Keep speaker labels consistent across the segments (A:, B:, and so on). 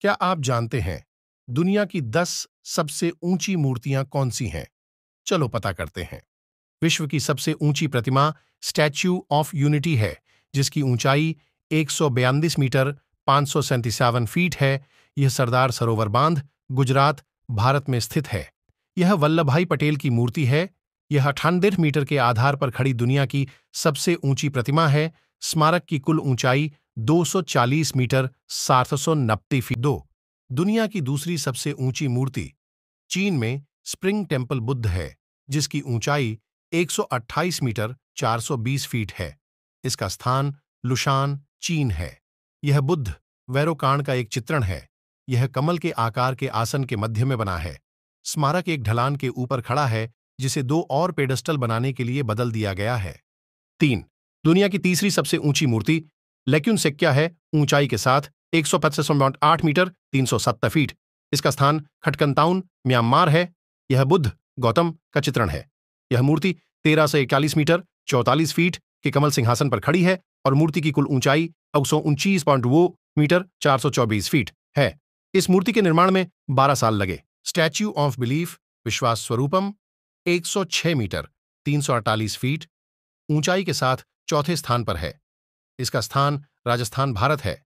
A: क्या आप जानते हैं दुनिया की दस सबसे ऊंची मूर्तियां कौन सी हैं चलो पता करते हैं विश्व की सबसे ऊंची प्रतिमा स्टैच्यू ऑफ यूनिटी है जिसकी ऊंचाई एक मीटर पांच फीट है यह सरदार सरोवर बांध गुजरात भारत में स्थित है यह वल्लभ भाई पटेल की मूर्ति है यह अठानबे मीटर के आधार पर खड़ी दुनिया की सबसे ऊंची प्रतिमा है स्मारक की कुल ऊंचाई 240 मीटर सात सौ नब्बे फीट दो दुनिया की दूसरी सबसे ऊंची मूर्ति चीन में स्प्रिंग टेम्पल बुद्ध है जिसकी ऊंचाई 128 मीटर 420 फीट है इसका स्थान लुशान चीन है यह बुद्ध वैरोकांड का एक चित्रण है यह कमल के आकार के आसन के मध्य में बना है स्मारक एक ढलान के ऊपर खड़ा है जिसे दो और पेडस्टल बनाने के लिए बदल दिया गया है तीन दुनिया की तीसरी सबसे ऊंची मूर्ति लेक्यून सिक्किया है ऊंचाई के साथ एक सौ मीटर तीन फीट इसका स्थान खटकनताउन म्यांमार है यह बुद्ध गौतम का चित्रण है यह मूर्ति तेरह सौ इकतालीस मीटर चौतालीस फीट के कमल सिंहासन पर खड़ी है और मूर्ति की कुल ऊंचाई अब सौ मीटर चौबीस फीट है इस मूर्ति के निर्माण में 12 साल लगे स्टैच्यू ऑफ बिलीफ विश्वास स्वरूपम 106 मीटर अड़तालीस फीट ऊंचाई के साथ चौथे स्थान पर है इसका स्थान राजस्थान भारत है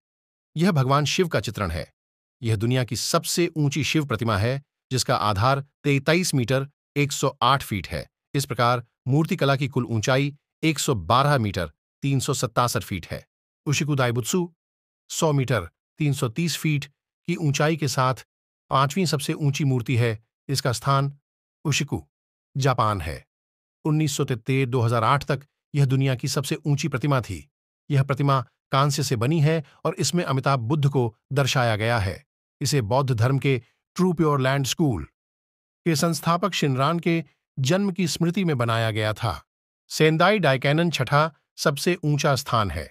A: यह भगवान शिव का चित्रण है यह दुनिया की सबसे ऊंची शिव प्रतिमा है जिसका आधार तेईस मीटर 108 फीट है इस प्रकार मूर्तिकला की कुल ऊंचाई 112 मीटर तीन फीट है उशिकु दाइबुत्सु सौ मीटर 330 फीट की ऊंचाई के साथ पांचवीं सबसे ऊंची मूर्ति है इसका स्थान उशिकु जापान है 1973-2008 तक यह दुनिया की सबसे ऊंची प्रतिमा थी यह प्रतिमा कांस्य से बनी है और इसमें अमिताभ बुद्ध को दर्शाया गया है इसे बौद्ध धर्म के ट्रू प्योर लैंड स्कूल के संस्थापक शिनरान के जन्म की स्मृति में बनाया गया था सेंदाई डायकैनन छठा सबसे ऊंचा स्थान है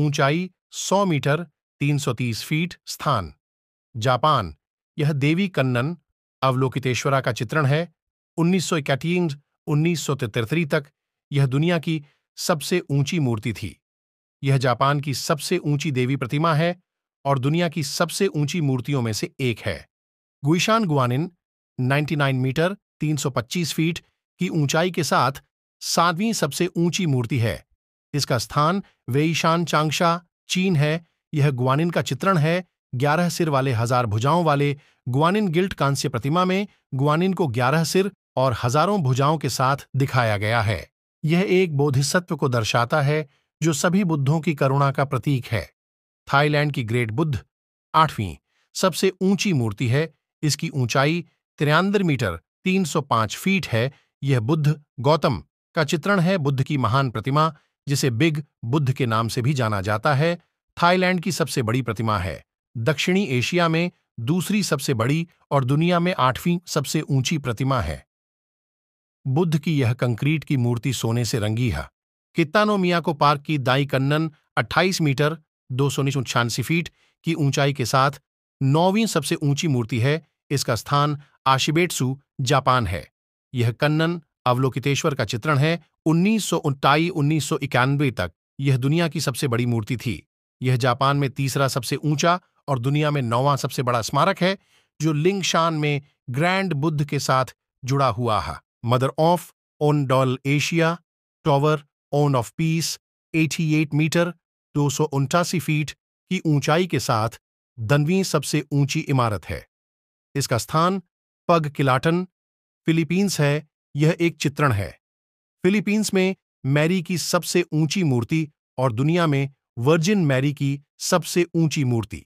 A: ऊंचाई 100 मीटर 330 फीट स्थान जापान यह देवी कन्नन अवलोकितेश्वरा का चित्रण है उन्नीस सौ उन्नीस तक यह दुनिया की सबसे ऊंची मूर्ति थी यह जापान की सबसे ऊंची देवी प्रतिमा है और दुनिया की सबसे ऊंची मूर्तियों में से एक है गुईशान गुआनिन 99 मीटर 325 फीट की ऊंचाई के साथ सातवीं सबसे ऊंची मूर्ति है इसका स्थान वेईशान चांगशा चीन है यह गुआनिन का चित्रण है ग्यारह सिर वाले हजार भुजाओं वाले गुआनिन गिल्ट कांस्य प्रतिमा में गुआनिन को ग्यारह सिर और हजारों भुजाओं के साथ दिखाया गया है यह एक बोधिसत्व को दर्शाता है जो सभी बुद्धों की करुणा का प्रतीक है थाईलैंड की ग्रेट बुद्ध आठवीं सबसे ऊंची मूर्ति है इसकी ऊंचाई तिरानवे मीटर 305 फीट है यह बुद्ध गौतम का चित्रण है बुद्ध की महान प्रतिमा जिसे बिग बुद्ध के नाम से भी जाना जाता है थाईलैंड की सबसे बड़ी प्रतिमा है दक्षिणी एशिया में दूसरी सबसे बड़ी और दुनिया में आठवीं सबसे ऊंची प्रतिमा है बुद्ध की यह कंक्रीट की मूर्ति सोने से रंगी है कितानो मिया को पार्क की दाई कन्नन 28 मीटर दो फीट की ऊंचाई के साथ नौवीं सबसे ऊंची मूर्ति है इसका स्थान आशिबेट्सु जापान है यह कन्नन अवलोकितेश्वर का चित्रण है उन्नीस सौ उन्नीस तक यह दुनिया की सबसे बड़ी मूर्ति थी यह जापान में तीसरा सबसे ऊंचा और दुनिया में नौवां सबसे बड़ा स्मारक है जो लिंगशान में ग्रैंड बुद्ध के साथ जुड़ा हुआ है मदर ऑफ ओनडॉल एशिया टॉवर ओन ऑफ पीस 88 मीटर दो फीट की ऊंचाई के साथ दनवीं सबसे ऊंची इमारत है इसका स्थान पग किलाटन फिलीपींस है यह एक चित्रण है फिलीपींस में मैरी की सबसे ऊंची मूर्ति और दुनिया में वर्जिन मैरी की सबसे ऊंची मूर्ति